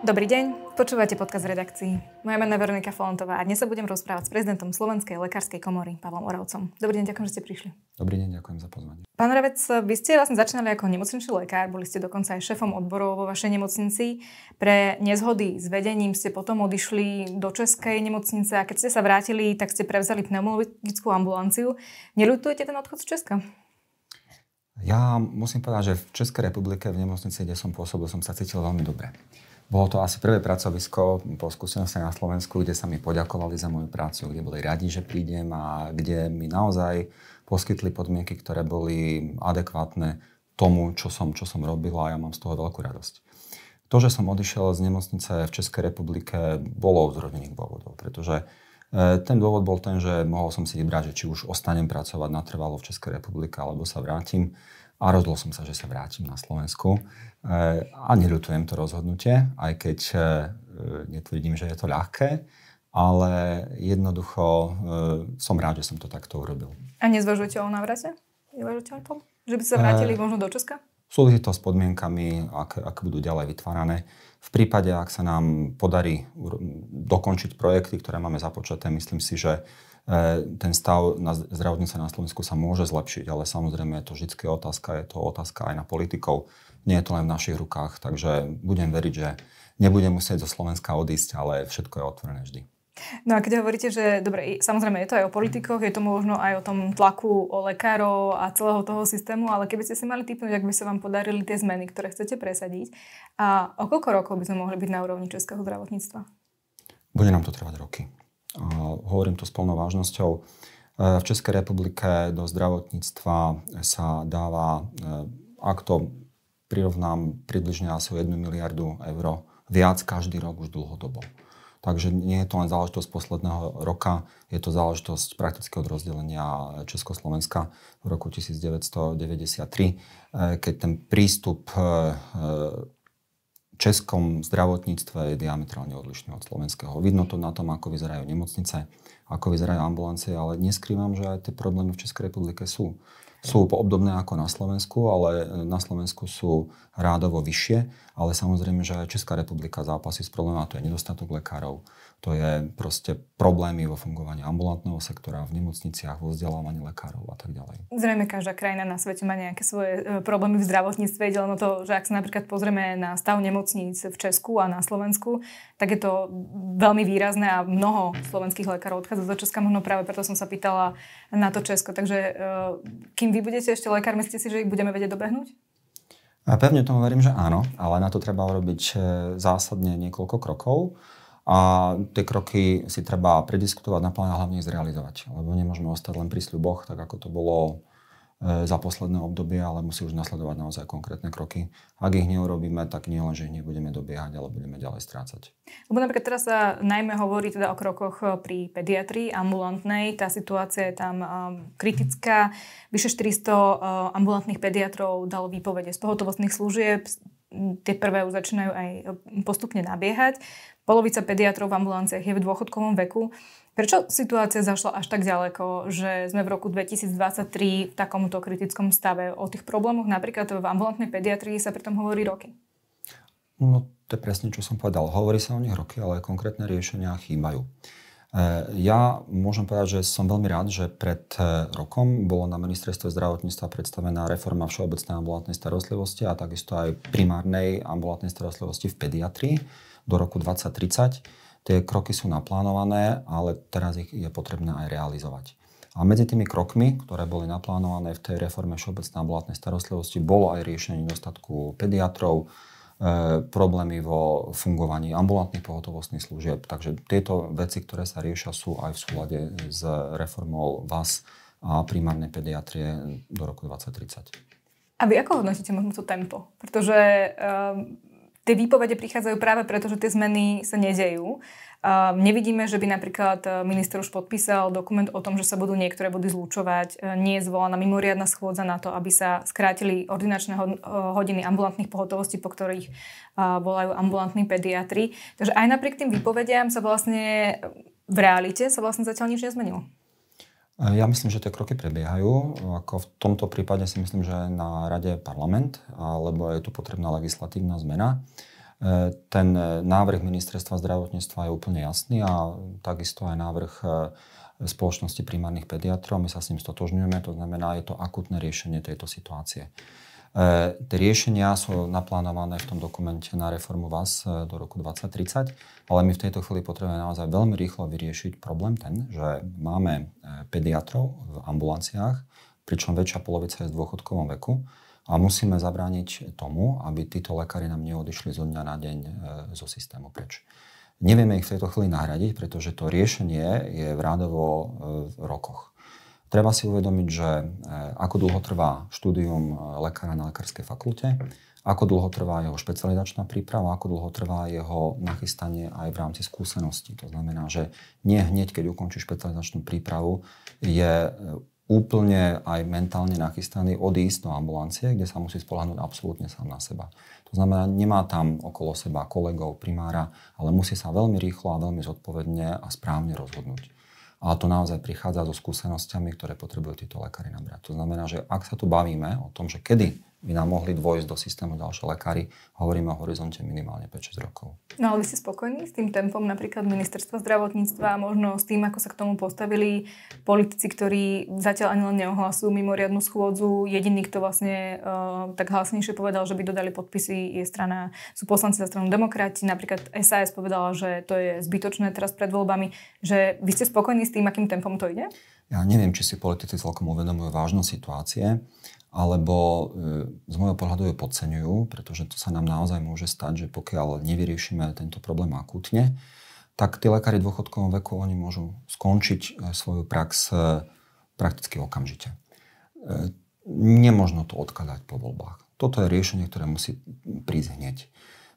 Dobrý deň, počúvate podcast redakcii. Moje meno je Veronika Folontová a dnes sa budem rozprávať s prezidentom Slovenskej lekárskej komory Pavlom Oravcom. Dobrý deň, ďakujem, že ste prišli. Dobrý deň, ďakujem za pozvanie. Pán Ravec, vy ste vlastne začínali ako nemocničný lekár, boli ste dokonca aj šéfom odborov vo vašej nemocnici. Pre nezhody s vedením ste potom odišli do Českej nemocnice a keď ste sa vrátili, tak ste prevzali pneumologickú ambulanciu. Neľutujete ten odchod z Česka? Ja musím povedať, že v Českej republike, v nemocnici, kde som pôsobil, som sa cítil veľmi dobre. Bolo to asi prvé pracovisko po skúsenosti na Slovensku, kde sa mi poďakovali za moju prácu, kde boli radi, že prídem a kde mi naozaj poskytli podmienky, ktoré boli adekvátne tomu, čo som, čo som robil a ja mám z toho veľkú radosť. To, že som odišiel z nemocnice v Českej republike, bolo z rodinných dôvodov, pretože e, ten dôvod bol ten, že mohol som si vybrať, že či už ostanem pracovať natrvalo v Českej republike, alebo sa vrátim. A rozhodol som sa, že sa vrátim na Slovensku. E, a neľutujem to rozhodnutie, aj keď e, e, netvrdím, že je to ľahké, ale jednoducho som rád, že som to takto urobil. A nezvažujete o návrate? Nezvažujete o tom? Že by ste sa vrátili možno do Česka? Súvisí to s podmienkami, ak, ak budú ďalej vytvárané. V prípade, ak sa nám podarí dokončiť projekty, ktoré máme započaté, myslím si, že ten stav na zdravotnice na Slovensku sa môže zlepšiť, ale samozrejme je to vždy otázka, je to otázka aj na politikov nie je to len v našich rukách, takže budem veriť, že nebudem musieť zo Slovenska odísť, ale všetko je otvorené vždy. No a keď hovoríte, že dobre, samozrejme je to aj o politikoch, je to možno aj o tom tlaku o lekárov a celého toho systému, ale keby ste si mali typnúť, ak by sa vám podarili tie zmeny, ktoré chcete presadiť, a o koľko rokov by sme mohli byť na úrovni českého zdravotníctva? Bude nám to trvať roky. A hovorím to s plnou vážnosťou. E, v Českej republike do zdravotníctva sa dáva, e, ak to prirovnám približne asi o 1 miliardu eur viac každý rok už dlhodobo. Takže nie je to len záležitosť posledného roka, je to záležitosť prakticky od rozdelenia Československa v roku 1993, eh, keď ten prístup eh, českom zdravotníctve je diametrálne odlišný od slovenského. Vidno to na tom, ako vyzerajú nemocnice, ako vyzerajú ambulancie, ale neskrývam, že aj tie problémy v Českej republike sú sú obdobné ako na Slovensku, ale na Slovensku sú rádovo vyššie, ale samozrejme, že Česká republika zápasí s problémom, a to je nedostatok lekárov, to je proste problémy vo fungovaní ambulantného sektora, v nemocniciach, vo vzdelávaní lekárov a tak ďalej. Zrejme každá krajina na svete má nejaké svoje e, problémy v zdravotníctve. Ide len o to, že ak sa napríklad pozrieme na stav nemocníc v Česku a na Slovensku, tak je to veľmi výrazné a mnoho slovenských lekárov odchádza do Česka, možno práve preto som sa pýtala na to Česko. Takže e, kým vy budete ešte lekár, myslíte si, že ich budeme vedieť dobehnúť? A pevne tomu verím, že áno, ale na to treba urobiť eh, zásadne niekoľko krokov a tie kroky si treba prediskutovať, naplánovať a hlavne ich zrealizovať. Lebo nemôžeme ostať len pri sľuboch, tak ako to bolo E, za posledné obdobie, ale musí už nasledovať naozaj konkrétne kroky. Ak ich neurobíme, tak nie len, že ich nebudeme dobiehať, ale budeme ďalej strácať. Lebo napríklad teraz sa najmä hovorí teda o krokoch e, pri pediatrii ambulantnej. Tá situácia je tam um, kritická. Vyše 400 uh, ambulantných pediatrov dalo výpovede z pohotovostných služieb. Tie prvé už začínajú aj postupne nabiehať. Polovica pediatrov v ambulanciách je v dôchodkovom veku. Prečo situácia zašla až tak ďaleko, že sme v roku 2023 v takomto kritickom stave? O tých problémoch napríklad v ambulantnej pediatrii sa pritom hovorí roky. No to je presne, čo som povedal. Hovorí sa o nich roky, ale konkrétne riešenia chýbajú. E, ja môžem povedať, že som veľmi rád, že pred e, rokom bolo na ministerstve zdravotníctva predstavená reforma všeobecnej ambulantnej starostlivosti a takisto aj primárnej ambulantnej starostlivosti v pediatrii do roku 2030 Tie kroky sú naplánované, ale teraz ich je potrebné aj realizovať. A medzi tými krokmi, ktoré boli naplánované v tej reforme všeobecnej ambulantnej starostlivosti, bolo aj riešenie nedostatku pediatrov, e, problémy vo fungovaní ambulantných pohotovostných služieb. Takže tieto veci, ktoré sa riešia, sú aj v súlade s reformou VAS a primárnej pediatrie do roku 2030. A vy ako hodnotíte možno to tempo? Pretože ehm, tie výpovede prichádzajú práve preto, že tie zmeny sa nedejú. Ehm, nevidíme, že by napríklad e, minister už podpísal dokument o tom, že sa budú niektoré body zlúčovať. E, nie je zvolaná mimoriadna schôdza na to, aby sa skrátili ordinačné e, hodiny ambulantných pohotovostí, po ktorých uh, volajú ambulantní pediatri. Takže aj napriek tým výpovediam sa vlastne v realite sa vlastne zatiaľ nič nezmenilo. Ja myslím, že tie kroky prebiehajú. Ako v tomto prípade si myslím, že na rade parlament, alebo je tu potrebná legislatívna zmena. E, ten návrh ministerstva zdravotníctva je úplne jasný a takisto aj návrh e, spoločnosti primárnych pediatrov. My sa s ním stotožňujeme, to znamená, je to akutné riešenie tejto situácie. E, tie riešenia sú naplánované v tom dokumente na reformu vás e, do roku 2030, ale my v tejto chvíli potrebujeme naozaj veľmi rýchlo vyriešiť problém ten, že máme e, pediatrov v ambulanciách, pričom väčšia polovica je v dôchodkovom veku a musíme zabrániť tomu, aby títo lekári nám neodišli zo dňa na deň zo systému preč. Nevieme ich v tejto chvíli nahradiť, pretože to riešenie je v rádovo v rokoch. Treba si uvedomiť, že e, ako dlho trvá štúdium e, lekára na lekárskej fakulte, ako dlho trvá jeho špecializačná príprava, ako dlho trvá jeho nachystanie aj v rámci skúsenosti. To znamená, že nie hneď, keď ukončí špecializačnú prípravu, je e, úplne aj mentálne nachystaný odísť do ambulancie, kde sa musí spolahnúť absolútne sám na seba. To znamená, nemá tam okolo seba kolegov, primára, ale musí sa veľmi rýchlo a veľmi zodpovedne a správne rozhodnúť ale to naozaj prichádza so skúsenosťami, ktoré potrebujú títo lekári nabrať. To znamená, že ak sa tu bavíme o tom, že kedy by nám mohli dôjsť do systému ďalšie lekári. Hovoríme o horizonte minimálne 5-6 rokov. No ale vy ste spokojní s tým tempom napríklad ministerstva zdravotníctva a možno s tým, ako sa k tomu postavili politici, ktorí zatiaľ ani len neohlasujú mimoriadnu schôdzu. Jediný, kto vlastne uh, tak hlasnejšie povedal, že by dodali podpisy, je strana, sú poslanci za stranu demokrati. Napríklad SAS povedala, že to je zbytočné teraz pred voľbami. Že vy ste spokojní s tým, akým tempom to ide? Ja neviem, či si politici celkom uvedomujú vážnosť situácie alebo e, z môjho pohľadu ju podceňujú, pretože to sa nám naozaj môže stať, že pokiaľ nevyriešime tento problém akútne, tak tí lekári v dôchodkovom veku, oni môžu skončiť e, svoju prax e, prakticky okamžite. Nemožno to odkladať po voľbách. Toto je riešenie, ktoré musí prísť hneď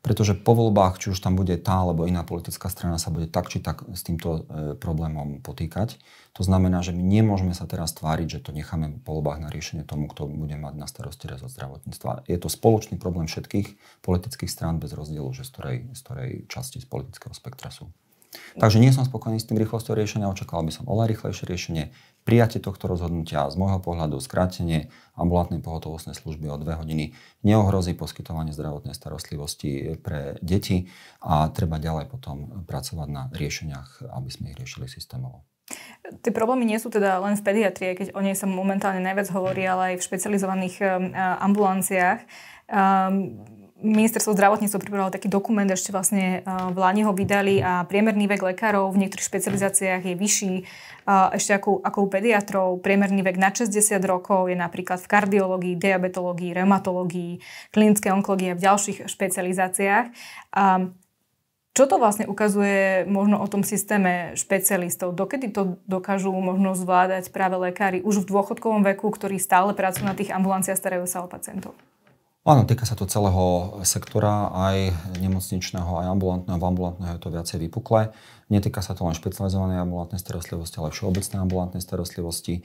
pretože po voľbách, či už tam bude tá alebo iná politická strana, sa bude tak či tak s týmto e, problémom potýkať. To znamená, že my nemôžeme sa teraz tváriť, že to necháme po voľbách na riešenie tomu, kto bude mať na starosti rezort zdravotníctva. Je to spoločný problém všetkých politických strán bez rozdielu, že z ktorej, z ktorej časti z politického spektra sú. Takže nie som spokojný s tým rýchlosťou riešenia, očakával by som oveľa rýchlejšie riešenie. Prijatie tohto rozhodnutia z môjho pohľadu skrátenie ambulantnej pohotovostnej služby o 2 hodiny neohrozí poskytovanie zdravotnej starostlivosti pre deti a treba ďalej potom pracovať na riešeniach, aby sme ich riešili systémovo. Tie problémy nie sú teda len v pediatrie, keď o nej sa momentálne najviac hovorí, ale aj v špecializovaných ehm, ambulanciách. Um, ministerstvo zdravotníctva pripravilo taký dokument, ešte vlastne eh, v Lani ho vydali a priemerný vek lekárov v niektorých špecializáciách je vyšší eh, ešte ako, ako u pediatrov. Priemerný vek na 60 rokov je napríklad v kardiológii, diabetológii, reumatológii, klinickej onkológii a v ďalších špecializáciách. Čo to vlastne ukazuje možno o tom systéme špecialistov? Dokedy to dokážu možno zvládať práve lekári už v dôchodkovom veku, ktorí stále pracujú na tých ambulanciách starajú sa o pacientov? Áno, týka sa to celého sektora, aj nemocničného, aj ambulantného. V ambulantného je to viacej vypukle. Netýka sa to len špecializovanej ambulantnej starostlivosti, ale všeobecnej ambulantnej starostlivosti. E,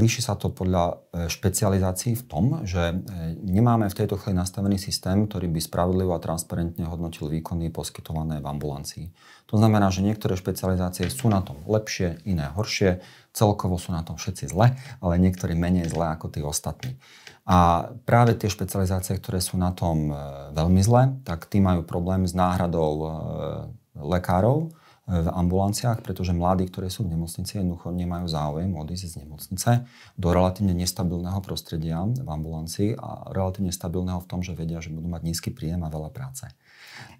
líši sa to podľa e, špecializácií v tom, že e, nemáme v tejto chvíli nastavený systém, ktorý by spravodlivo a transparentne hodnotil výkony poskytované v ambulancii. To znamená, že niektoré špecializácie sú na tom lepšie, iné horšie, celkovo sú na tom všetci zle, ale niektorí menej zle ako tí ostatní. A práve tie špecializácie, ktoré sú na tom e, veľmi zle, tak tí majú problém s náhradou e, lekárov e, v ambulanciách, pretože mladí, ktorí sú v nemocnici, jednoducho nemajú záujem odísť z nemocnice do relatívne nestabilného prostredia v ambulancii a relatívne stabilného v tom, že vedia, že budú mať nízky príjem a veľa práce.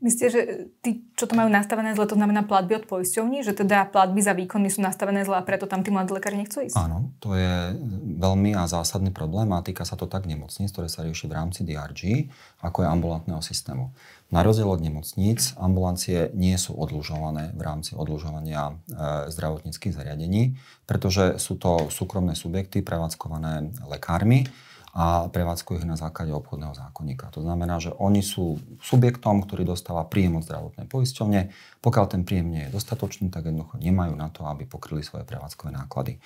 Myslíte, že e, tí, čo to majú nastavené zle, to znamená platby od poisťovní, že teda platby za výkony sú nastavené zle a preto tam tí mladí lekári nechcú ísť? Áno, to je e, veľmi a zásadný problém a týka sa to tak nemocníc, ktoré sa rieši v rámci DRG, ako je ambulantného systému. Na rozdiel od nemocníc, ambulancie nie sú odlužované v rámci odlužovania e, zdravotníckých zariadení, pretože sú to súkromné subjekty prevádzkované lekármi, a prevádzkujú ich na základe obchodného zákonníka. To znamená, že oni sú subjektom, ktorý dostáva príjem od zdravotnej poisťovne. Pokiaľ ten príjem nie je dostatočný, tak jednoducho nemajú na to, aby pokryli svoje prevádzkové náklady.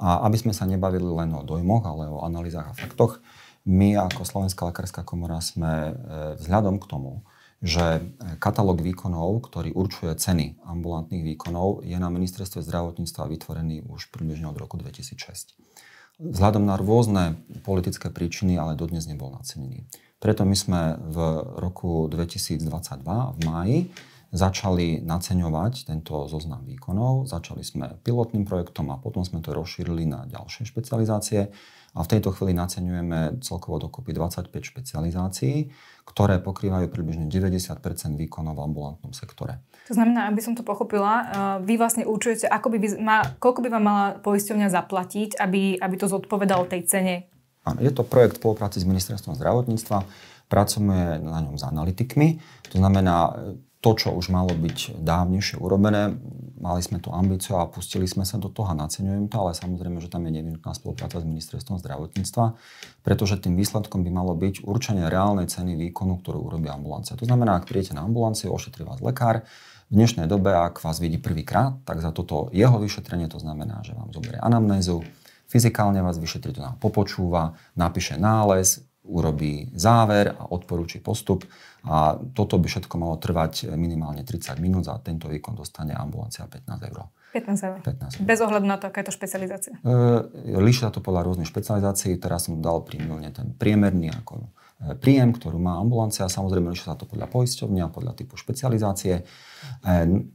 A aby sme sa nebavili len o dojmoch, ale o analýzach a faktoch, my ako Slovenská lekárska komora sme e, vzhľadom k tomu, že e, katalóg výkonov, ktorý určuje ceny ambulantných výkonov, je na ministerstve zdravotníctva vytvorený už približne od roku 2006 vzhľadom na rôzne politické príčiny, ale dodnes nebol nacenený. Preto my sme v roku 2022 v máji začali naceňovať tento zoznam výkonov. Začali sme pilotným projektom a potom sme to rozšírili na ďalšie špecializácie. A v tejto chvíli naceňujeme celkovo dokopy 25 špecializácií, ktoré pokrývajú približne 90 výkonov v ambulantnom sektore. To znamená, aby som to pochopila, eh, vy vlastne určujete, ako by, by ma, koľko by vám mala poisťovňa zaplatiť, aby, aby to zodpovedalo tej cene. Áno, je to projekt spolupráci s Ministerstvom zdravotníctva. Pracujeme na ňom s analytikmi. To znamená, to, čo už malo byť dávnejšie urobené. Mali sme tú ambíciu a pustili sme sa do toho a naceňujem to, ale samozrejme, že tam je nevyhnutná spolupráca s ministerstvom zdravotníctva, pretože tým výsledkom by malo byť určenie reálnej ceny výkonu, ktorú urobí ambulancia. To znamená, ak príjete na ambulanciu, ošetrí vás lekár, v dnešnej dobe, ak vás vidí prvýkrát, tak za toto jeho vyšetrenie, to znamená, že vám zoberie anamnézu, fyzikálne vás vyšetrí, to nám popočúva, napíše nález, urobí záver a odporúči postup. A toto by všetko malo trvať minimálne 30 minút a tento výkon dostane ambulancia 15 eur. 15 eur. 15 eur. Bez ohľadu na to, aká je to špecializácia. E, sa to podľa rôznych špecializácií. Teraz som dal prímerne ten priemerný ako e, príjem, ktorú má ambulancia. Samozrejme, líši sa to podľa poisťovňa, podľa typu špecializácie. E,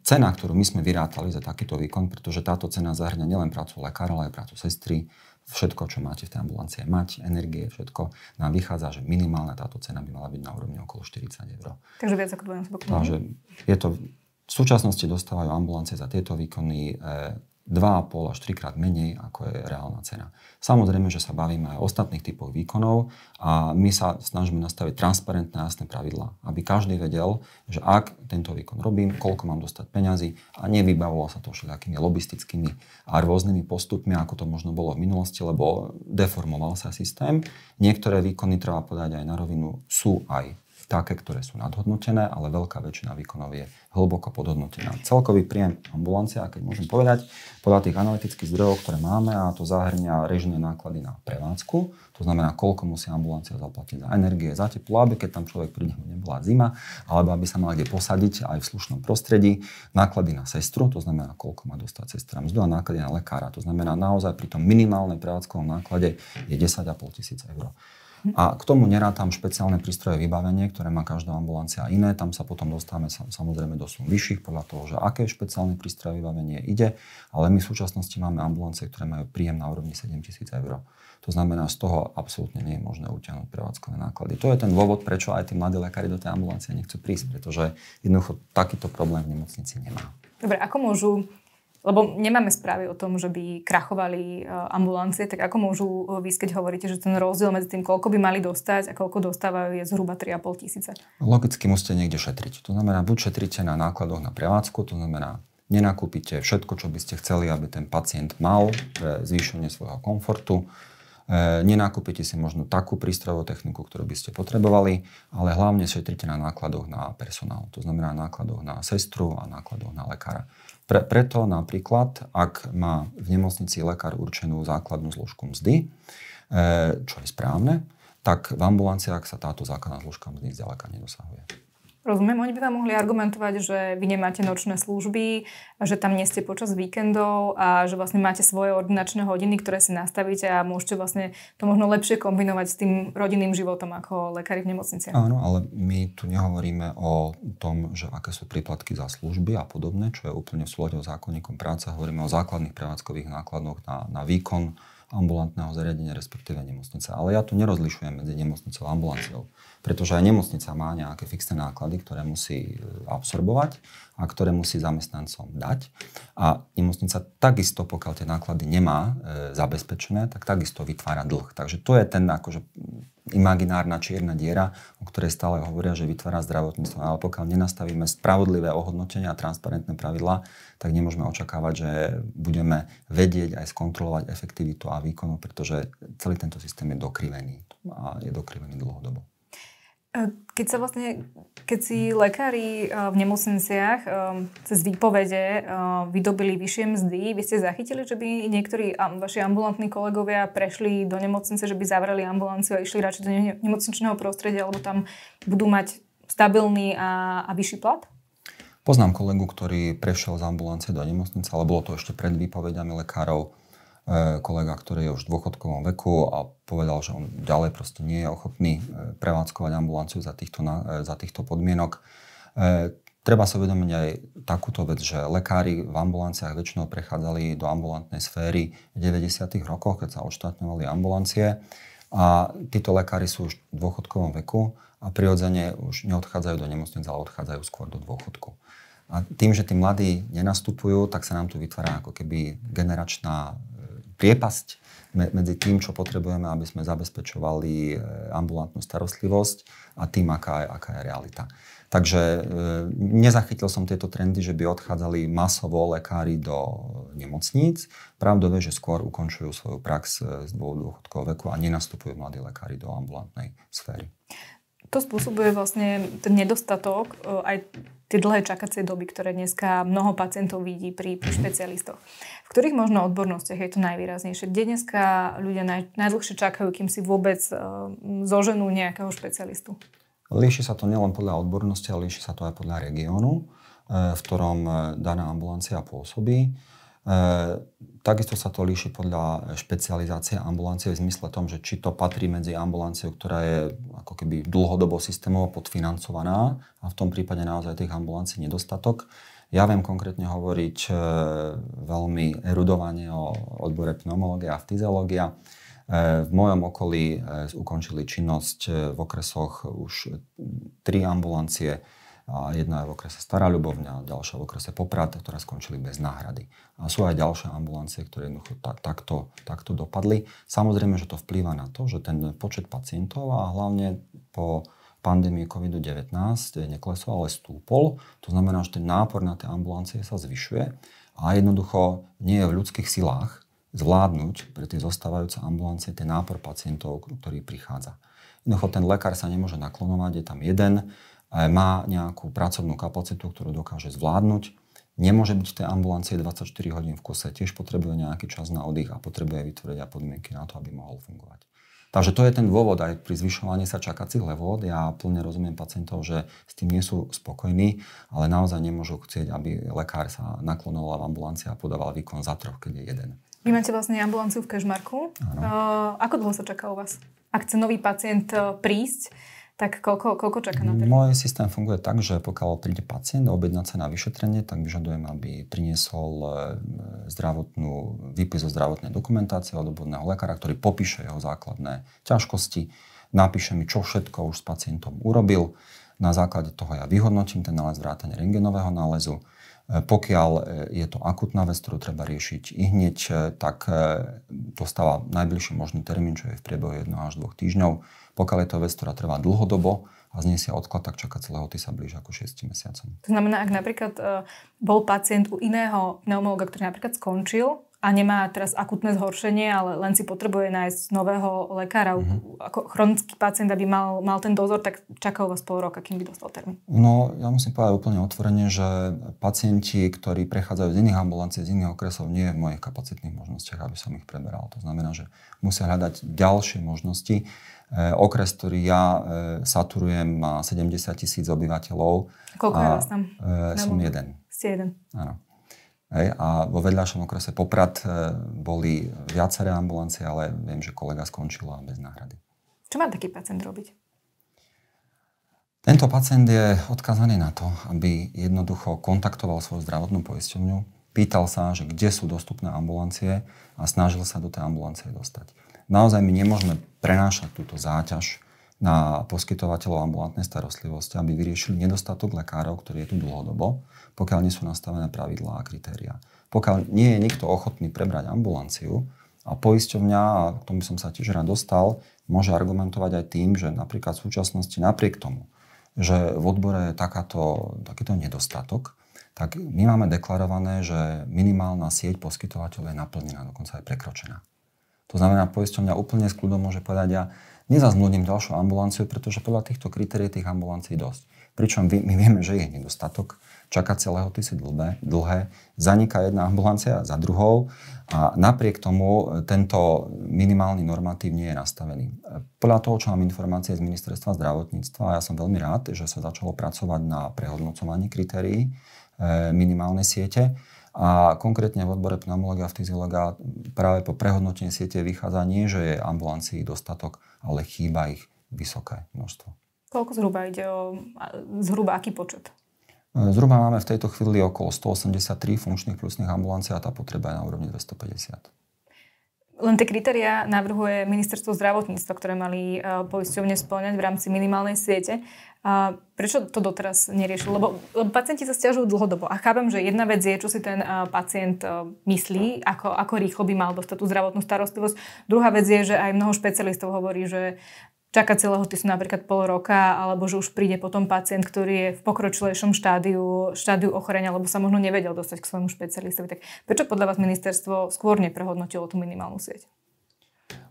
cena, ktorú my sme vyrátali za takýto výkon, pretože táto cena zahrňa nielen prácu lekára, ale aj prácu sestry, všetko, čo máte v tej ambulancii, mať energie, všetko, nám vychádza, že minimálne táto cena by mala byť na úrovni okolo 40 eur. Takže viac ako dvojnásobok. Takže je to v súčasnosti dostávajú ambulancie za tieto výkony e, 2,5 až 3 krát menej, ako je reálna cena. Samozrejme, že sa bavíme aj o ostatných typoch výkonov a my sa snažíme nastaviť transparentné a jasné pravidlá, aby každý vedel, že ak tento výkon robím, koľko mám dostať peňazí a nevybavilo sa to všelijakými lobistickými a rôznymi postupmi, ako to možno bolo v minulosti, lebo deformoval sa systém. Niektoré výkony, treba podať aj na rovinu, sú aj také, ktoré sú nadhodnotené, ale veľká väčšina výkonov je hlboko podhodnotená. Celkový príjem ambulancia, keď môžem povedať, podľa tých analytických zdrojov, ktoré máme, a to zahrňa režimné náklady na prevádzku, to znamená, koľko musí ambulancia zaplatiť za energie, za teplo, aby keď tam človek príde, nebola zima, alebo aby sa mal kde posadiť aj v slušnom prostredí, náklady na sestru, to znamená, koľko má dostať sestra mzdu a náklady na lekára, to znamená, naozaj pri tom minimálnej prevádzkovom náklade je 10,5 tisíc eur. A k tomu nerátam špeciálne prístroje vybavenie, ktoré má každá ambulancia iné. Tam sa potom dostávame samozrejme do sum vyšších podľa toho, že aké špeciálne prístroje vybavenie ide. Ale my v súčasnosti máme ambulancie, ktoré majú príjem na úrovni 7000 eur. To znamená, z toho absolútne nie je možné utiahnuť prevádzkové náklady. To je ten dôvod, prečo aj tí mladí lekári do tej ambulancie nechcú prísť, pretože jednoducho takýto problém v nemocnici nemá. Dobre, ako môžu lebo mm. nemáme správy o tom, že by krachovali e, ambulancie, tak ako môžu e, výsť, keď hovoríte, že ten rozdiel medzi tým, koľko by mali dostať a koľko dostávajú, je zhruba 3,5 tisíce? Logicky musíte niekde šetriť. To znamená, buď šetrite na nákladoch na prevádzku, to znamená, nenakúpite všetko, čo by ste chceli, aby ten pacient mal pre zvýšenie svojho komfortu, e, nenakúpite si možno takú prístrojovú techniku, ktorú by ste potrebovali, ale hlavne šetrite na nákladoch na personál, to znamená nákladoch na sestru a nákladoch na lekára. Pre, preto napríklad, ak má v nemocnici lekár určenú základnú zložku mzdy, e, čo je správne, tak v ambulanciách sa táto základná zložka mzdy zďaleka nedosahuje. Rozumiem, oni by vám mohli argumentovať, že vy nemáte nočné služby, že tam nie ste počas víkendov a že vlastne máte svoje ordinačné hodiny, ktoré si nastavíte a môžete vlastne to možno lepšie kombinovať s tým rodinným životom ako lekári v nemocnici. Áno, ale my tu nehovoríme o tom, že aké sú príplatky za služby a podobné, čo je úplne v súlade o zákonníkom práce. Hovoríme o základných prevádzkových nákladoch na, na výkon ambulantného zariadenia, respektíve nemocnice. Ale ja tu nerozlišujem medzi nemocnicou a ambulanciou pretože aj nemocnica má nejaké fixné náklady, ktoré musí e, absorbovať a ktoré musí zamestnancom dať. A nemocnica takisto, pokiaľ tie náklady nemá e, zabezpečené, tak takisto vytvára dlh. Takže to je ten akože imaginárna čierna diera, o ktorej stále hovoria, že vytvára zdravotníctvo. Ale pokiaľ nenastavíme spravodlivé ohodnotenia a transparentné pravidlá, tak nemôžeme očakávať, že budeme vedieť aj skontrolovať efektivitu a výkonu, pretože celý tento systém je dokrivený a je dokrivený dlhodobo. E, keď sa vlastne, keď si lekári e, v nemocniciach e, cez výpovede vydobili vyššie mzdy, vy ste zachytili, že by niektorí vaši ambulantní kolegovia prešli do nemocnice, že by zavreli ambulanciu a išli radšej do nemocničného prostredia, alebo tam budú mať stabilný a, a vyšší plat? Poznám kolegu, ktorý prešiel z ambulancie do nemocnice, ale bolo to ešte pred výpovediami lekárov E, kolega, ktorý je už v dôchodkovom veku a povedal, že on ďalej proste nie je ochotný e, prevádzkovať ambulanciu za týchto, e, za týchto podmienok. Treba sa uvedomiť aj takúto vec, že lekári v ambulanciách väčšinou prechádzali do ambulantnej sféry v 90. rokoch, keď sa odštátňovali ambulancie. A títo lekári sú už v dôchodkovom veku a prirodzene už neodchádzajú do nemocnic, ale odchádzajú skôr do dôchodku. A tým, že tí mladí nenastupujú, tak sa nám tu vytvára ako keby generačná priepasť medzi tým, čo potrebujeme, aby sme zabezpečovali e, ambulantnú starostlivosť a tým, aká je, aká je realita. Takže e, nezachytil som tieto trendy, že by odchádzali masovo lekári do nemocníc. Pravdou je, že skôr ukončujú svoju prax e, z dôvodu dôchodkového veku a nenastupujú mladí lekári do ambulantnej sféry. To spôsobuje vlastne ten nedostatok aj tie dlhé čakacie doby, ktoré dneska mnoho pacientov vidí pri, pri mhm. špecialistoch. V ktorých možno odbornostiach je to najvýraznejšie? Kde dneska ľudia naj, najdlhšie čakajú, kým si vôbec e, zoženú nejakého špecialistu? Líši sa to nielen podľa odbornosti, ale líši sa to aj podľa regiónu, e, v ktorom eh, daná ambulancia pôsobí. E, takisto sa to líši podľa špecializácie ambulancie v zmysle tom, že či to patrí medzi ambulanciou, ktorá je ako keby dlhodobo systémovo podfinancovaná a v tom prípade naozaj tých ambulancií nedostatok, ja viem konkrétne hovoriť e, veľmi erudovane o odbore pneumológia a fyziológia. E, v mojom okolí e, ukončili činnosť v okresoch už tri ambulancie. Jedna je v okrese Stará Ľubovňa, ďalšia v okrese Poprad, ktoré skončili bez náhrady. A sú aj ďalšie ambulancie, ktoré jednoducho tak, takto, takto dopadli. Samozrejme, že to vplýva na to, že ten počet pacientov a hlavne po pandémie COVID-19 neklesol, ale stúpol. To znamená, že ten nápor na tie ambulancie sa zvyšuje a jednoducho nie je v ľudských silách zvládnuť pre tie zostávajúce ambulancie ten nápor pacientov, ktorý prichádza. Jednoducho ten lekár sa nemôže naklonovať, je tam jeden, e, má nejakú pracovnú kapacitu, ktorú dokáže zvládnuť, nemôže byť v tej ambulancie 24 hodín v kuse, tiež potrebuje nejaký čas na oddych a potrebuje vytvoriť aj podmienky na to, aby mohol fungovať. Takže to je ten dôvod aj pri zvyšovaní sa čakacích levod. Ja plne rozumiem pacientov, že s tým nie sú spokojní, ale naozaj nemôžu chcieť, aby lekár sa naklonoval v ambulancii a podával výkon za troch, keď je jeden. Vy máte vlastne ambulanciu v Kešmarku. Ano. Ako dlho sa čaká u vás? Ak chce nový pacient eh, prísť, tak koľko, koľko čaká na termín? Môj systém funguje tak, že pokiaľ príde pacient objednať sa na vyšetrenie, tak vyžadujem, aby priniesol e, zdravotnú, výpis zo zdravotnej dokumentácie od obvodného lekára, ktorý popíše jeho základné ťažkosti, napíše mi, čo všetko už s pacientom urobil. Na základe toho ja vyhodnotím ten nález vrátane rengenového nálezu E, pokiaľ e, je to akutná vec, ktorú treba riešiť i hneď, e, tak dostáva najbližší možný termín, čo je v priebehu 1 až 2 týždňov. Pokiaľ je to vec, ktorá trvá dlhodobo a zniesie odklad, tak celého ty sa blíži ako 6 mesiacom. To znamená, ak napríklad bol pacient u iného pneumologa, ktorý napríklad skončil a nemá teraz akutné zhoršenie, ale len si potrebuje nájsť nového lekára. Mm-hmm. Ako chronický pacient, aby mal, mal ten dozor, tak čaká vás pol roka, kým by dostal termín. No, ja musím povedať úplne otvorene, že pacienti, ktorí prechádzajú z iných ambulancií, z iných okresov, nie je v mojich kapacitných možnostiach, aby som ich preberal. To znamená, že musia hľadať ďalšie možnosti. E, okres, ktorý ja e, saturujem, má 70 tisíc obyvateľov. Koľko je vás tam? E, som jeden. Ste jeden. Áno. Hej, a vo vedľajšom okrese Poprad e, boli viaceré ambulancie, ale viem, že kolega skončila bez náhrady. Čo má taký pacient robiť? Tento pacient je odkazaný na to, aby jednoducho kontaktoval svoju zdravotnú poisťovňu, pýtal sa, že kde sú dostupné ambulancie a snažil sa do tej ambulancie dostať. Naozaj my nemôžeme prenášať túto záťaž na poskytovateľov ambulantnej starostlivosti, aby vyriešili nedostatok lekárov, ktorý je tu dlhodobo, pokiaľ nie sú nastavené pravidlá a kritéria. Pokiaľ nie je nikto ochotný prebrať ambulanciu a poisťovňa, a k tomu som sa tiež rád dostal, môže argumentovať aj tým, že napríklad v súčasnosti napriek tomu, že v odbore je takáto, takýto nedostatok, tak my máme deklarované, že minimálna sieť poskytovateľov je naplnená, dokonca aj prekročená. To znamená, poisťovňa úplne s kľudom môže povedať, ja nezazmluvím ďalšiu ambulanciu, pretože podľa týchto kritérií tých ambulancií dosť. Pričom my vieme, že je nedostatok, čakacie lehoty sú dlhé, dlhé, zaniká jedna ambulancia za druhou a napriek tomu tento minimálny normatív nie je nastavený. Podľa toho, čo mám informácie z ministerstva zdravotníctva, ja som veľmi rád, že sa začalo pracovať na prehodnocovaní kritérií eh, minimálnej siete, a konkrétne v odbore pneumológia a fyziológia práve po prehodnotení siete vychádza nie, že je ambulancií dostatok, ale chýba ich vysoké množstvo. Koľko zhruba ide o zhruba aký počet? E, zhruba máme v tejto chvíli okolo 183 funkčných plusných ambulancií a tá potreba je na úrovni 250. Len tie kritéria navrhuje ministerstvo zdravotníctva, ktoré mali e, poisťovne splňať v rámci minimálnej siete. A prečo to doteraz neriešil? Lebo, lebo pacienti sa stiažujú dlhodobo a chápem, že jedna vec je, čo si ten e, pacient e, myslí, ako, ako rýchlo by mal dostať tú zdravotnú starostlivosť. Druhá vec je, že aj mnoho špecialistov hovorí, že čaká lehoty tisu napríklad pol roka, alebo že už príde potom pacient, ktorý je v pokročilejšom štádiu, štádiu ochorenia, alebo sa možno nevedel dostať k svojmu špecialistovi. Tak prečo podľa vás ministerstvo skôr neprehodnotilo tú minimálnu sieť?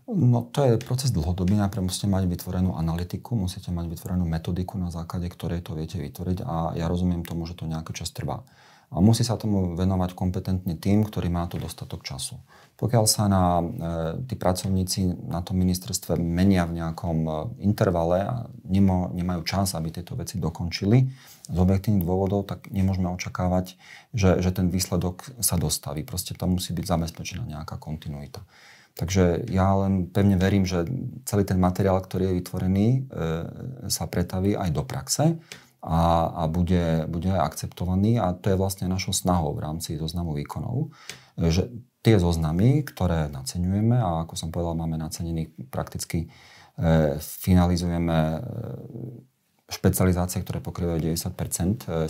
No to je proces dlhodobý, najprv musíte mať vytvorenú analytiku, musíte mať vytvorenú metodiku, na základe ktorej to viete vytvoriť a ja rozumiem tomu, že to nejaký čas trvá. A musí sa tomu venovať kompetentný tým, ktorý má tu dostatok času. Pokiaľ sa na, e, tí pracovníci na tom ministerstve menia v nejakom e, intervale a nemo, nemajú čas, aby tieto veci dokončili z objektívnych dôvodov, tak nemôžeme očakávať, že, že ten výsledok sa dostaví. Proste tam musí byť zabezpečená nejaká kontinuita. Takže ja len pevne verím, že celý ten materiál, ktorý je vytvorený, e, sa pretaví aj do praxe a, a bude, bude aj akceptovaný a to je vlastne našou snahou v rámci zoznamu výkonov, že tie zoznamy, ktoré naceňujeme a ako som povedal, máme nacenený prakticky e, finalizujeme e, špecializácie, ktoré pokrývajú 90 e,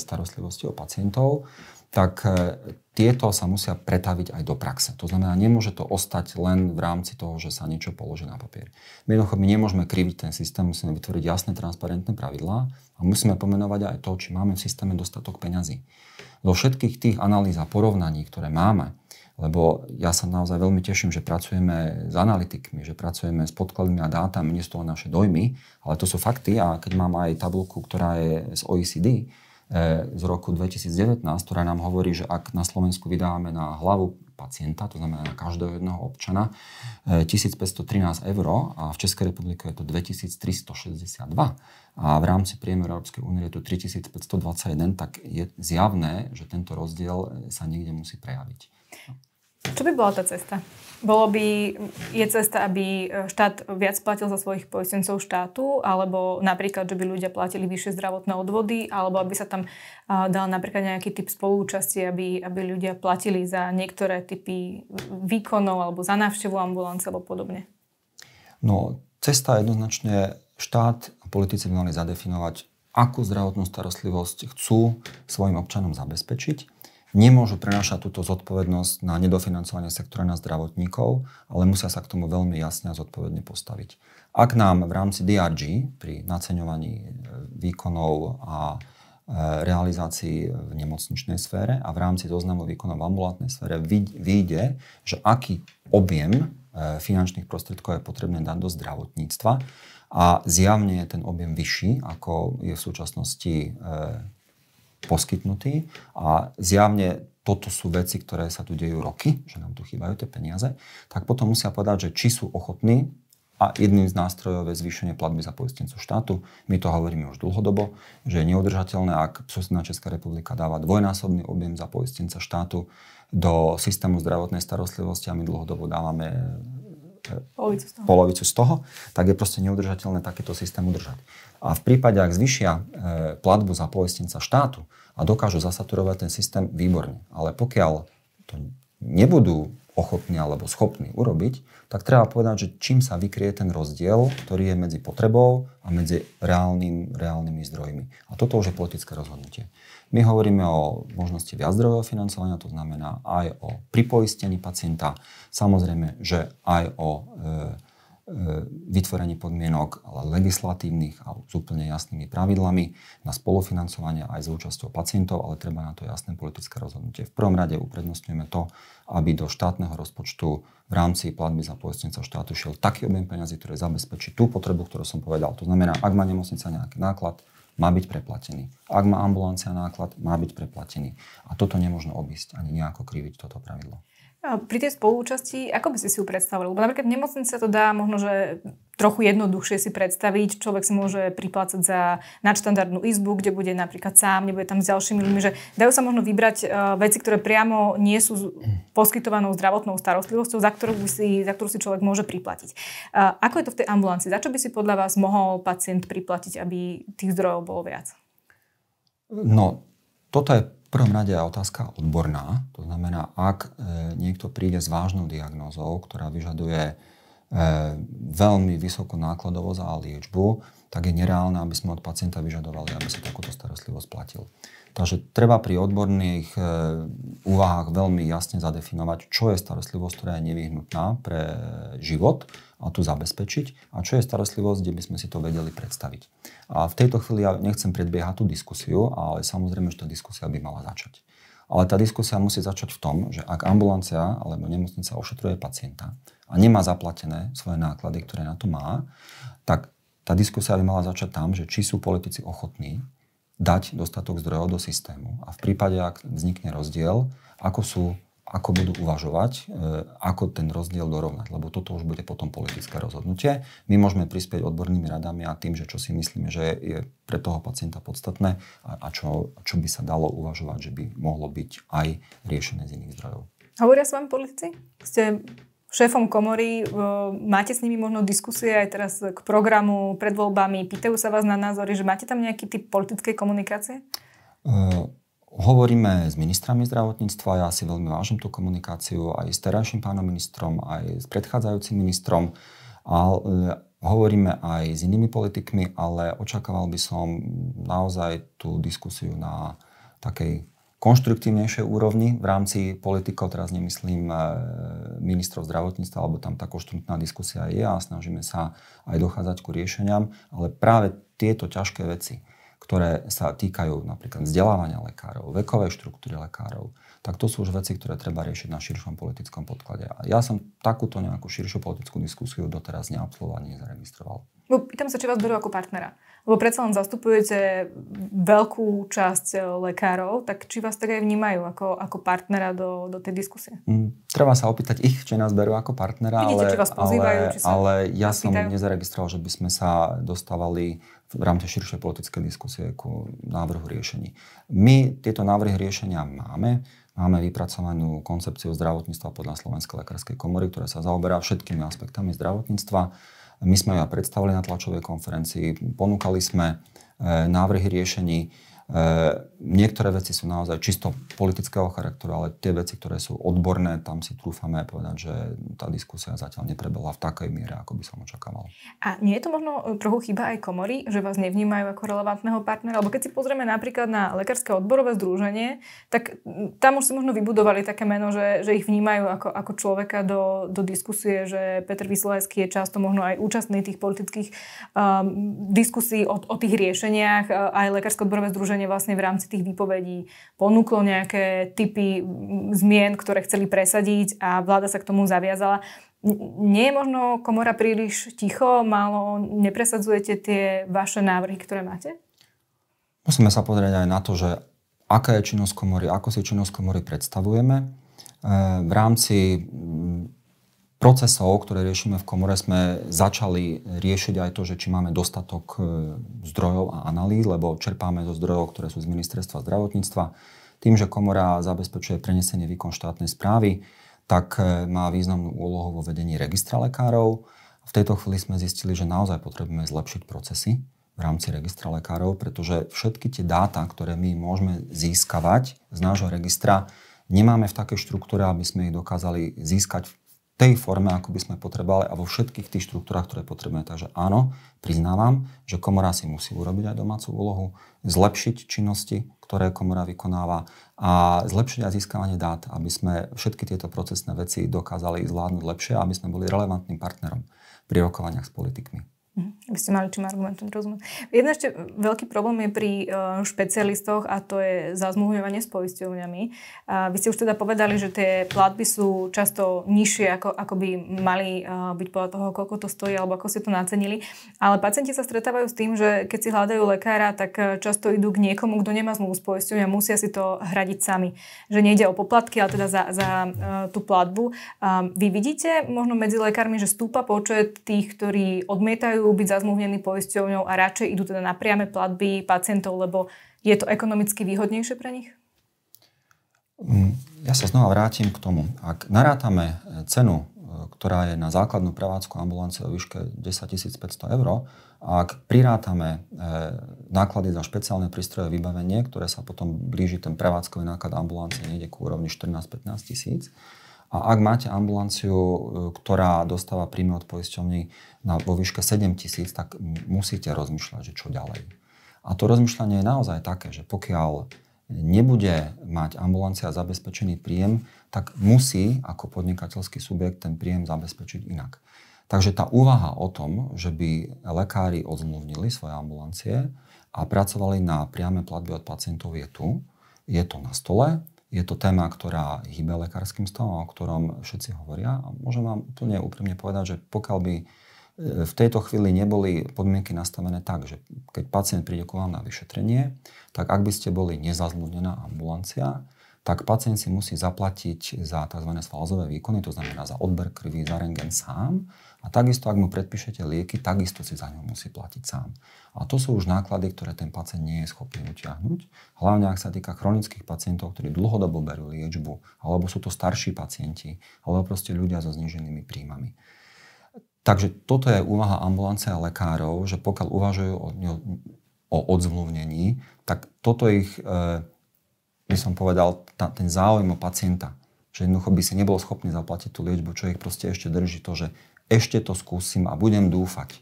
starostlivosti o pacientov tak e, tieto sa musia pretaviť aj do praxe. To znamená, nemôže to ostať len v rámci toho, že sa niečo položí na papier. My jednoducho my nemôžeme kriviť ten systém, musíme vytvoriť jasné, transparentné pravidlá a musíme pomenovať aj to, či máme v systéme dostatok peňazí. Do všetkých tých analýz a porovnaní, ktoré máme, lebo ja sa naozaj veľmi teším, že pracujeme s analytikmi, že pracujeme s podkladmi a dátami, nie sú to naše dojmy, ale to sú fakty a keď mám aj tabulku, ktorá je z OECD, E, z roku 2019, ktorá nám hovorí, že ak na Slovensku vydávame na hlavu pacienta, to znamená na každého jedného občana, 1513 e, eur a v Českej republike je to 2362 a v rámci priemeru Európskej únie je to 3521, tak je zjavné, že tento rozdiel sa niekde musí prejaviť. Čo by bola tá cesta? Bolo by, je cesta, aby e, štát viac platil za svojich poistencov štátu, alebo napríklad, že by ľudia platili vyššie zdravotné odvody, alebo aby sa tam dal napríklad nejaký typ spolúčasti, aby, aby ľudia platili za niektoré typy výkonov, alebo za návštevu ambulance, alebo podobne. No, cesta jednoznačne štát a politici by mali zadefinovať, akú zdravotnú starostlivosť chcú svojim občanom zabezpečiť nemôžu prenašať túto zodpovednosť na nedofinancovanie sektora na zdravotníkov, ale musia sa k tomu veľmi jasne a zodpovedne postaviť. Ak nám v rámci DRG pri naceňovaní e, výkonov a e, realizácii v nemocničnej sfére a v rámci zoznamu výkonov v ambulantnej sfére vyjde, že aký objem e, finančných prostriedkov je potrebné dať do zdravotníctva a zjavne je ten objem vyšší, ako je v súčasnosti poskytnutý a zjavne toto sú veci, ktoré sa tu dejú roky, že nám tu chýbajú tie peniaze, tak potom musia povedať, že či sú ochotní a jedným z nástrojov je zvýšenie platby za poistencu štátu. My to hovoríme už dlhodobo, že je neudržateľné, ak susedná Česká republika dáva dvojnásobný objem za poistenca štátu do systému zdravotnej starostlivosti a my dlhodobo dávame polovicu z toho, polovicu z toho tak je proste neudržateľné takýto systém udržať. A v prípade, ak zvyšia e, platbu za poistenca štátu a dokážu zasaturovať ten systém, výborne. Ale pokiaľ to nebudú ochotní alebo schopní urobiť, tak treba povedať, že čím sa vykrie ten rozdiel, ktorý je medzi potrebou a medzi reálnym, reálnymi zdrojmi. A toto už je politické rozhodnutie. My hovoríme o možnosti viaczdrojového financovania, to znamená aj o pripoistení pacienta, samozrejme, že aj o e, E, vytvorenie podmienok ale legislatívnych a s úplne jasnými pravidlami na spolufinancovanie aj s účasťou pacientov, ale treba na to jasné politické rozhodnutie. V prvom rade uprednostňujeme to, aby do štátneho rozpočtu v rámci platby za poistenca štátu šiel taký objem peňazí, ktorý zabezpečí tú potrebu, ktorú som povedal. To znamená, ak má nemocnica nejaký náklad, má byť preplatený. Ak má ambulancia náklad, má byť preplatený. A toto nemôžno obísť ani nejako kriviť toto pravidlo. Pri tej spolúčasti, ako by si si ju predstavil? Lebo napríklad v nemocnici sa to dá možno, že trochu jednoduchšie si predstaviť. Človek si môže priplácať za nadštandardnú izbu, kde bude napríklad sám, nebude tam s ďalšími ľuďmi. Že dajú sa možno vybrať e, veci, ktoré priamo nie sú poskytovanou zdravotnou starostlivosťou, za ktorú, si, za ktorú si človek môže priplatiť. E, ako je to v tej ambulancii? Za čo by si podľa vás mohol pacient priplatiť, aby tých zdrojov bolo viac? No, toto je prvom rade je otázka odborná. To znamená, ak e, niekto príde s vážnou diagnózou, ktorá vyžaduje e, veľmi vysokú nákladovosť a liečbu, tak je nereálne, aby sme od pacienta vyžadovali, aby sa takúto starostlivosť platil. Takže treba pri odborných e, úvahách veľmi jasne zadefinovať, čo je starostlivosť, ktorá je nevyhnutná pre život a tu zabezpečiť a čo je starostlivosť, kde by sme si to vedeli predstaviť. A v tejto chvíli ja nechcem predbiehať tú diskusiu, ale samozrejme, že tá diskusia by mala začať. Ale tá diskusia musí začať v tom, že ak ambulancia alebo nemocnica ošetruje pacienta a nemá zaplatené svoje náklady, ktoré na to má, tak tá diskusia by mala začať tam, že či sú politici ochotní dať dostatok zdrojov do systému. A v prípade, ak vznikne rozdiel, ako sú ako budú uvažovať, e, ako ten rozdiel dorovnať, lebo toto už bude potom politické rozhodnutie. My môžeme prispieť odbornými radami a tým, že čo si myslíme, že je pre toho pacienta podstatné a, a čo, čo by sa dalo uvažovať, že by mohlo byť aj riešené z iných zdrojov. Hovoria s vami politici? Ste šéfom komory. E, máte s nimi možno diskusie aj teraz k programu pred voľbami? Pýtajú sa vás na názory, že máte tam nejaký typ politickej komunikácie? Uh, hovoríme s ministrami zdravotníctva, ja si veľmi vážim tú komunikáciu aj s terajším pánom ministrom, aj s predchádzajúcim ministrom. A, e, hovoríme aj s inými politikmi, ale očakával by som naozaj tú diskusiu na takej konštruktívnejšej úrovni v rámci politikov, teraz nemyslím e, ministrov zdravotníctva, alebo tam tá konštruktívna diskusia je a snažíme sa aj dochádzať ku riešeniam, ale práve tieto ťažké veci, ktoré sa týkajú napríklad vzdelávania lekárov, vekovej štruktúry lekárov, tak to sú už veci, ktoré treba riešiť na širšom politickom podklade. A ja som takúto nejakú širšiu politickú diskusiu doteraz neabsolvoval, nezaregistroval. pýtam sa, či vás berú ako partnera. Lebo predsa len zastupujete veľkú časť e, lekárov, tak či vás tak aj vnímajú ako, ako partnera do, do tej diskusie? Mm, treba sa opýtať ich, či nás berú ako partnera, Vidíte, ale, či vás pozývajú, ale, či sa ale ja som nezaregistroval, že by sme sa dostávali v rámci širšej politickej diskusie ku návrhu riešení. My tieto návrhy riešenia máme. Máme vypracovanú koncepciu zdravotníctva podľa Slovenskej lekárskej komory, ktorá sa zaoberá všetkými aspektami zdravotníctva. My sme ju aj predstavili na tlačovej konferencii, ponúkali sme eh, návrhy riešení. Eh, niektoré veci sú naozaj čisto politického charakteru, ale tie veci, ktoré sú odborné, tam si trúfame povedať, že tá diskusia zatiaľ neprebehla v takej miere, ako by som očakával. A nie je to možno eh, trochu chyba aj komory, že vás nevnímajú ako relevantného partnera? Lebo keď si pozrieme napríklad na lekárske odborové združenie, tak hm, tam už si možno vybudovali také meno, že, že ich vnímajú ako, ako človeka do, do diskusie, že Peter Vysolajský je často možno aj účastný tých politických um, diskusí o, o tých riešeniach, eh, aj lekárske odborové združenie združenie vlastne v rámci tých výpovedí ponúklo nejaké typy zmien, ktoré chceli presadiť a vláda sa k tomu zaviazala. Nie je možno komora príliš ticho, málo nepresadzujete tie vaše návrhy, ktoré máte? Musíme sa pozrieť aj na to, že aká je činnosť komory, ako si činnosť komory predstavujeme. E, v rámci procesov, ktoré riešime v komore, sme začali riešiť aj to, že či máme dostatok e, zdrojov a analýz, lebo čerpáme zo zdrojov, ktoré sú z ministerstva zdravotníctva. Tým, že komora zabezpečuje prenesenie výkon štátnej správy, tak e, má významnú úlohu vo vedení registra lekárov. V tejto chvíli sme zistili, že naozaj potrebujeme zlepšiť procesy v rámci registra lekárov, pretože všetky tie dáta, ktoré my môžeme získavať z nášho registra, nemáme v takej štruktúre, aby sme ich dokázali získať tej forme, ako by sme potrebovali a vo všetkých tých štruktúrach, ktoré potrebujeme. Takže áno, priznávam, že komora si musí urobiť aj domácu úlohu, zlepšiť činnosti, ktoré komora vykonáva a zlepšiť aj získavanie dát, aby sme všetky tieto procesné veci dokázali zvládnuť lepšie a aby sme boli relevantným partnerom pri rokovaniach s politikmi. Aby ste mali čím argumentom rozumieť. Jedna ešte veľký problém je pri e, špecialistoch a to je zazmluvňovanie s poisťovňami. vy ste už teda povedali, že tie platby sú často nižšie, ako, ako by mali e, byť podľa toho, koľko to stojí alebo ako ste to nacenili. Ale pacienti sa stretávajú s tým, že keď si hľadajú lekára, tak e, často idú k niekomu, kto nemá zmluvu s poisťovňou a musia si to hradiť sami. Že nejde o poplatky, ale teda za, za tú platbu. A vy vidíte možno medzi lekármi, že stúpa počet tých, ktorí odmietajú nechcú byť zazmluvnení poisťovňou a radšej idú teda na priame platby pacientov, lebo je to ekonomicky výhodnejšie pre nich? Mm, ja sa znova vrátim k tomu. Ak narátame e, cenu, e, ktorá je na základnú prevádzku ambulancie o výške 10 500 eur, a ak prirátame e, náklady za špeciálne prístroje vybavenie, ktoré sa potom blíži ten prevádzkový náklad ambulancie niekde k úrovni 14-15 tisíc, a ak máte ambulanciu, e, ktorá dostáva príjmy od poisťovní na, vo výške 7 tisíc, tak musíte rozmýšľať, že čo ďalej. A to rozmýšľanie je naozaj také, že pokiaľ nebude mať ambulancia zabezpečený príjem, tak musí ako podnikateľský subjekt ten príjem zabezpečiť inak. Takže tá úvaha o tom, že by lekári odzmluvnili svoje ambulancie a pracovali na priame platby od pacientov je tu, je to na stole je to téma, ktorá hýbe lekárským stavom, o ktorom všetci hovoria. A môžem vám úplne úprimne povedať, že pokiaľ by e, v tejto chvíli neboli podmienky nastavené tak, že keď pacient príde k vám na vyšetrenie, tak ak by ste boli nezazľudnená ambulancia, tak pacient si musí zaplatiť za tzv. svalzové výkony, to znamená za odber krvi, za rengen sám a takisto, ak mu predpíšete lieky, takisto si za ňou musí platiť sám. A to sú už náklady, ktoré ten pacient nie je schopný utiahnuť. Hlavne ak sa týka chronických pacientov, ktorí dlhodobo berú liečbu, alebo sú to starší pacienti, alebo proste ľudia so zníženými príjmami. Takže toto je úvaha ambulance a lekárov, že pokiaľ uvažujú o, o odzmluvnení, tak toto ich, e, by som povedal, ta, ten záujem o pacienta, že jednoducho by si nebol schopný zaplatiť tú liečbu, čo ich proste ešte drží to, že ešte to skúsim a budem dúfať,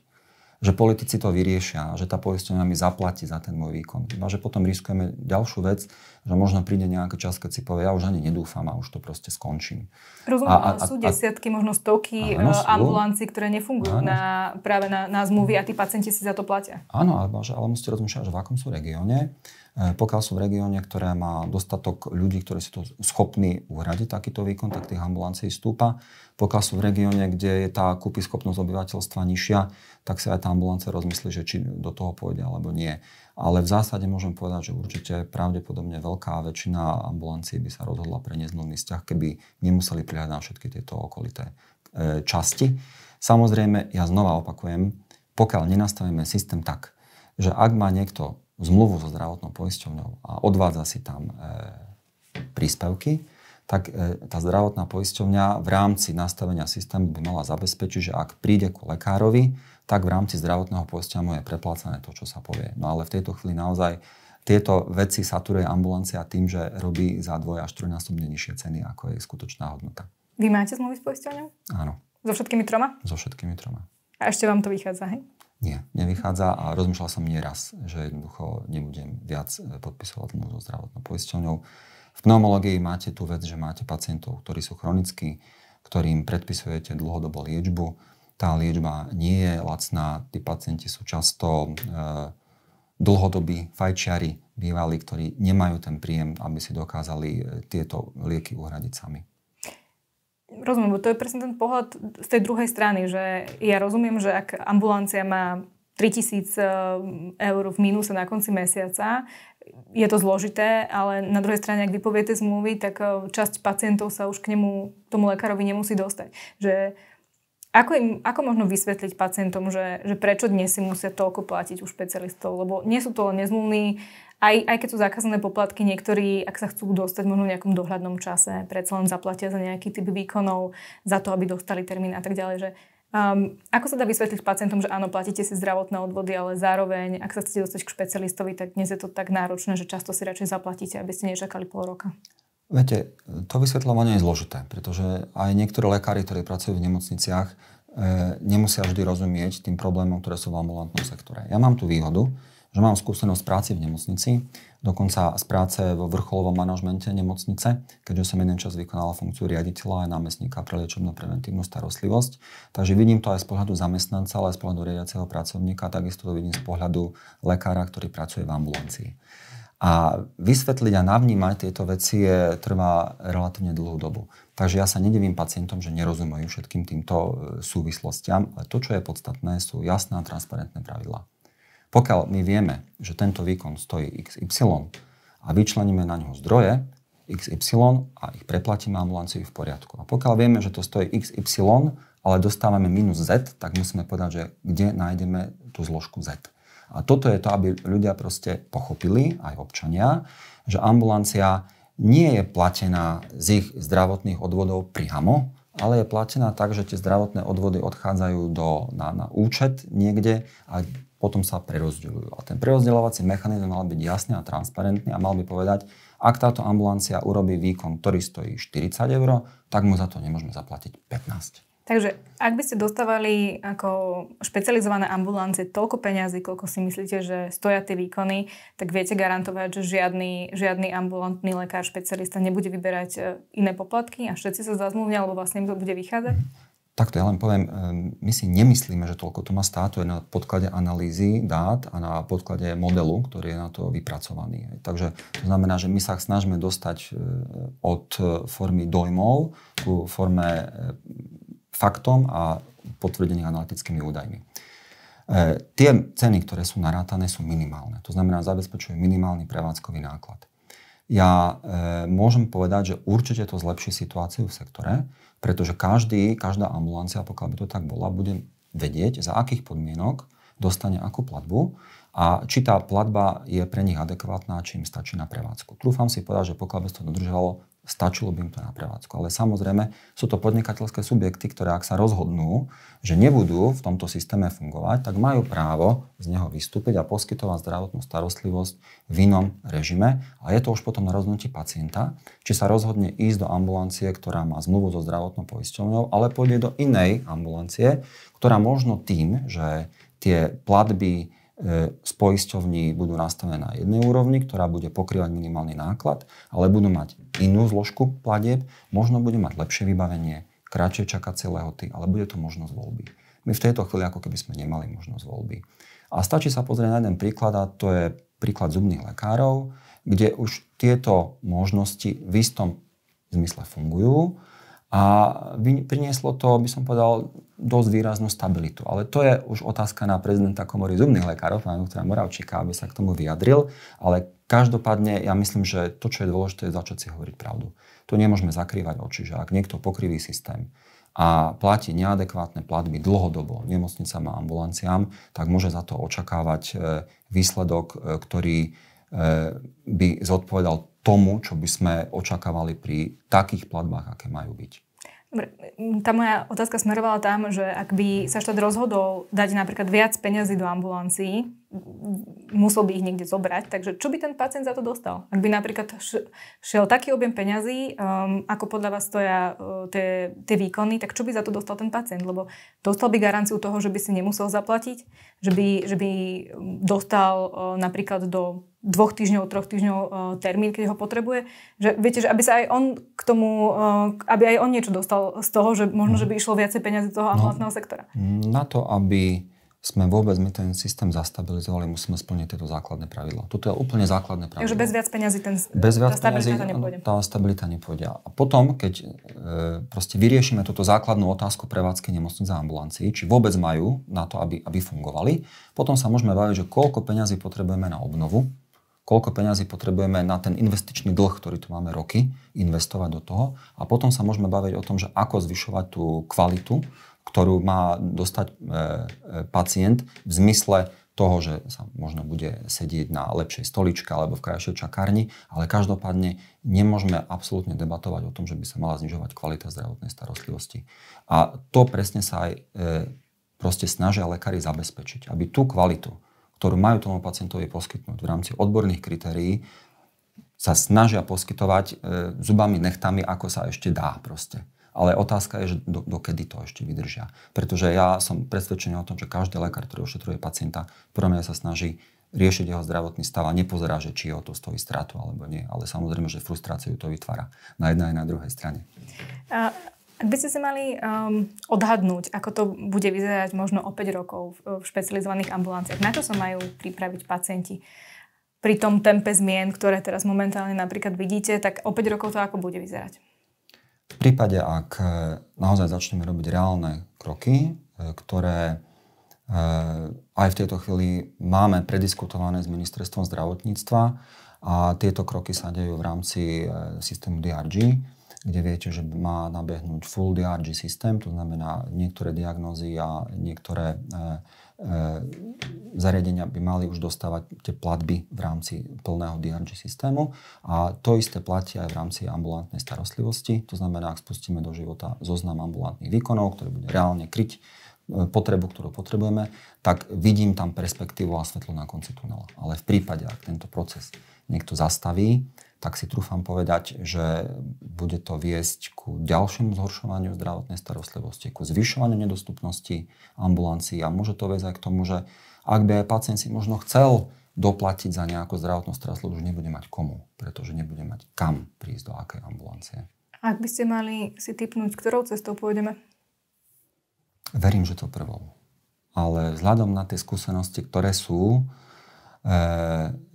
že politici to vyriešia, že tá poistenia mi zaplatí za ten môj výkon. Iba no, že potom riskujeme ďalšiu vec, že možno príde nejaká čas, keď si povie, ja už ani nedúfam a už to proste skončím. Rozumiem, a, a, sú desiatky, a, možno stovky áno, eh, ktoré nefungujú áno. na, práve na, na zmluvy a tí pacienti si za to platia. Áno, ale, ale musíte rozmýšľať, že v akom sú regióne E, pokiaľ sú v regióne, ktoré má dostatok ľudí, ktorí sú to schopní uhradiť, takýto výkon, tak tých ambulancií stúpa. Pokiaľ sú v regióne, kde je tá kúpyschopnosť obyvateľstva nižšia, tak sa aj tá ambulancia rozmyslí, že či do toho pôjde alebo nie. Ale v zásade môžem povedať, že určite pravdepodobne veľká väčšina ambulancií by sa rozhodla pre nezmluvný vzťah, keby nemuseli prihľadať na všetky tieto okolité e, časti. Samozrejme, ja znova opakujem, pokiaľ nenastavíme systém tak, že ak má niekto zmluvu so zdravotnou poisťovňou a odvádza si tam e, príspevky, tak e, tá zdravotná poisťovňa v rámci nastavenia systému by mala zabezpečiť, že ak príde ku lekárovi, tak v rámci zdravotného poisťovňa je preplácané to, čo sa povie. No ale v tejto chvíli naozaj tieto veci saturuje ambulancia tým, že robí za dvoje až trojnásobne nižšie ceny, ako je skutočná hodnota. Vy máte zmluvy s poisťovňou? Áno. So všetkými troma? So všetkými troma. A ešte vám to vychádza, hej? Nie, nevychádza a rozmýšľal som nieraz, že jednoducho nebudem viac e, podpisovať dlhu so zdravotnou poisťovňou. V pneumológii máte tú vec, že máte pacientov, ktorí sú chronickí, ktorým predpisujete dlhodobo liečbu. Tá liečba nie je lacná, tí pacienti sú často e, dlhodobí fajčiari bývalí, ktorí nemajú ten príjem, aby si dokázali e, tieto lieky uhradiť sami. Rozumiem, bo to je presne ten pohľad z tej druhej strany, že ja rozumiem, že ak ambulancia má 3000 e, eur v mínuse na konci mesiaca, je to zložité, ale na druhej strane, ak vypoviete zmluvy, tak e, časť pacientov sa už k nemu, tomu lekárovi nemusí dostať. Že ako, im, ako možno vysvetliť pacientom, že, že prečo dnes si musia toľko platiť u špecialistov? Lebo nie sú to len nezmluvní aj, aj keď sú zakázané poplatky, niektorí, ak sa chcú dostať možno v nejakom dohľadnom čase, predsa len zaplatia za nejaký typ výkonov, za to, aby dostali termín a tak ďalej, že Um, ako sa dá vysvetliť pacientom, že áno, platíte si zdravotné odvody, ale zároveň, ak sa chcete dostať k špecialistovi, tak dnes je to tak náročné, že často si radšej zaplatíte, aby ste nečakali pol roka. Viete, to vysvetľovanie je zložité, pretože aj niektorí lekári, ktorí pracujú v nemocniciach, e, nemusia vždy rozumieť tým problémom, ktoré sú v ambulantnom sektore. Ja mám tú výhodu, že mám skúsenosť práci v nemocnici, dokonca z práce vo vrcholovom manažmente nemocnice, keďže som jeden čas vykonala funkciu riaditeľa aj námestníka pre liečebnú preventívnu starostlivosť. Takže vidím to aj z pohľadu zamestnanca, ale aj z pohľadu riadiaceho pracovníka, takisto to vidím z pohľadu lekára, ktorý pracuje v ambulancii. A vysvetliť a navnímať tieto veci je, trvá relatívne dlhú dobu. Takže ja sa nedivím pacientom, že nerozumejú všetkým týmto e, súvislostiam, ale to, čo je podstatné, sú jasné a transparentné pravidlá. Pokiaľ my vieme, že tento výkon stojí XY a vyčleníme na ňo zdroje XY a ich preplatíme ambulancii v poriadku. A pokiaľ vieme, že to stojí XY, ale dostávame minus Z, tak musíme povedať, že kde nájdeme tú zložku Z. A toto je to, aby ľudia proste pochopili, aj občania, že ambulancia nie je platená z ich zdravotných odvodov priamo, ale je platená tak, že tie zdravotné odvody odchádzajú do, na, na účet niekde a potom sa prerozdeľujú. A ten prerozdeľovací mechanizm mal byť jasný a transparentný a mal by povedať, ak táto ambulancia urobí výkon, ktorý stojí 40 eur, tak mu za to nemôžeme zaplatiť 15. Takže ak by ste dostávali ako špecializované ambulancie toľko peňazí, koľko si myslíte, že stoja tie výkony, tak viete garantovať, že žiadny, žiadny ambulantný lekár, špecialista nebude vyberať e, iné poplatky a všetci sa zazmluvňa, alebo vlastne im to bude vychádzať? Mm. Takto ja len poviem, eh, my si nemyslíme, že toľko to má stáť, to je na podklade analýzy dát a na podklade modelu, ktorý je na to vypracovaný. Takže to znamená, že my sa snažíme dostať eh, od eh, formy dojmov ku forme faktom a potvrdených analytickými údajmi. Tie ceny, ktoré sú narátané, sú minimálne. To znamená, zabezpečuje minimálny prevádzkový náklad ja e, môžem povedať, že určite to zlepší situáciu v sektore, pretože každý, každá ambulancia, pokiaľ by to tak bola, bude vedieť, za akých podmienok dostane akú platbu a či tá platba je pre nich adekvátna, či im stačí na prevádzku. Trúfam si povedať, že pokiaľ by sa to dodržalo, stačilo by im to na prevádzku. Ale samozrejme sú to podnikateľské subjekty, ktoré ak sa rozhodnú, že nebudú v tomto systéme fungovať, tak majú právo z neho vystúpiť a poskytovať zdravotnú starostlivosť v inom režime. A je to už potom na rozhodnutí pacienta, či sa rozhodne ísť do ambulancie, ktorá má zmluvu so zdravotnou poisťovňou, ale pôjde do inej ambulancie, ktorá možno tým, že tie platby E, z poisťovní budú nastavené na jednej úrovni, ktorá bude pokrývať minimálny náklad, ale budú mať inú zložku pladeb, možno bude mať lepšie vybavenie, kratšie čakacie lehoty, ale bude to možnosť voľby. My v tejto chvíli ako keby sme nemali možnosť voľby. A stačí sa pozrieť na jeden príklad a to je príklad zubných lekárov, kde už tieto možnosti v istom zmysle fungujú a prinieslo to, by som povedal, dosť výraznú stabilitu. Ale to je už otázka na prezidenta komory zubných lekárov, pána doktora Moravčíka, aby sa k tomu vyjadril. Ale každopádne ja myslím, že to, čo je dôležité, je začať si hovoriť pravdu. To nemôžeme zakrývať oči, že ak niekto pokriví systém a platí neadekvátne platby dlhodobo nemocnicám a ambulanciám, tak môže za to očakávať e, výsledok, e, ktorý Eh, by zodpovedal tomu, čo by sme očakávali pri takých platbách, aké majú byť. Mm, tá moja otázka smerovala tam, že ak by sa štát rozhodol dať napríklad viac peňazí do ambulancií, musel by ich niekde zobrať, takže čo by ten pacient za to dostal? Ak by napríklad šiel taký objem peňazí, um, ako podľa vás stoja uh, tie, tie výkony, tak čo by za to dostal ten pacient? Lebo dostal by garanciu toho, že by si nemusel zaplatiť, že by, že by ehm, dostal uh, napríklad do dvoch týždňov, troch týždňov e, termín, keď ho potrebuje. Že, viete, že aby sa aj on k tomu, e, aby aj on niečo dostal z toho, že možno, že by mhm. išlo viacej peniazy do toho no. ambulantného no, sektora. Na to, aby sme vôbec my ten systém zastabilizovali, musíme splniť tieto základné pravidla. Toto je úplne základné pravidlo. Takže bez viac peňazí ten, bez viac tá stabilita peňazí, nepôjde. Tá stabilita nepôjde. A potom, keď e, proste vyriešime túto základnú otázku prevádzky nemocnic a ambulancií, či vôbec majú na to, aby, aby fungovali, potom sa môžeme baviť, že koľko peňazí potrebujeme na obnovu koľko peňazí potrebujeme na ten investičný dlh, ktorý tu máme roky, investovať do toho a potom sa môžeme baviť o tom, že ako zvyšovať tú kvalitu, ktorú má dostať e, e, pacient v zmysle toho, že sa možno bude sedieť na lepšej stoličke alebo v krajšej čakárni, ale každopádne nemôžeme absolútne debatovať o tom, že by sa mala znižovať kvalita zdravotnej starostlivosti. A to presne sa aj e, proste snažia lekári zabezpečiť, aby tú kvalitu, ktorú majú tomu pacientovi poskytnúť v rámci odborných kritérií, sa snažia poskytovať e, zubami, nechtami, ako sa ešte dá proste. Ale otázka je, že do, dokedy to ešte vydržia. Pretože ja som presvedčený o tom, že každý lekár, ktorý ošetruje pacienta, prvom mňa sa snaží riešiť jeho zdravotný stav a nepozerá, že či o to stojí stratu alebo nie. Ale samozrejme, že frustráciu to vytvára na jednej aj na druhej strane. A ak by ste sa mali um, odhadnúť, ako to bude vyzerať možno o 5 rokov v, v špecializovaných ambulanciách, na čo sa majú pripraviť pacienti? Pri tom tempe zmien, ktoré teraz momentálne napríklad vidíte, tak o 5 rokov to ako bude vyzerať? V prípade, ak e, naozaj začneme robiť reálne kroky, e, ktoré e, aj v tejto chvíli máme prediskutované s ministerstvom zdravotníctva a tieto kroky sa dejú v rámci systému DRG, kde viete, že má nabehnúť full DRG systém, to znamená niektoré diagnózy a niektoré e, e, zariadenia by mali už dostávať tie platby v rámci plného DRG systému a to isté platí aj v rámci ambulantnej starostlivosti. To znamená, ak spustíme do života zoznam ambulantných výkonov, ktorý bude reálne kryť e, potrebu, ktorú potrebujeme, tak vidím tam perspektívu a svetlo na konci tunela. Ale v prípade, ak tento proces niekto zastaví, tak si trúfam povedať, že bude to viesť ku ďalšiemu zhoršovaniu zdravotnej starostlivosti, ku zvyšovaniu nedostupnosti ambulancií a môže to viesť aj k tomu, že ak by aj pacient si možno chcel doplatiť za nejakú zdravotnú starostlivosť, už nebude mať komu, pretože nebude mať kam prísť do akej ambulancie. Ak by ste mali si typnúť, ktorou cestou pôjdeme? Verím, že to prvou. Ale vzhľadom na tie skúsenosti, ktoré sú, e,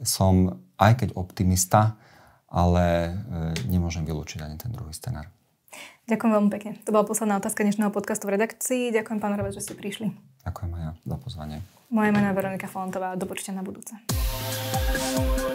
som, aj keď optimista, ale e, nemôžem vylúčiť ani ten druhý scenár. Ďakujem veľmi pekne. To bola posledná otázka dnešného podcastu v redakcii. Ďakujem, pán Robec, že ste prišli. Ďakujem aj ja za pozvanie. Moje meno je Veronika Falantová. Do na budúce.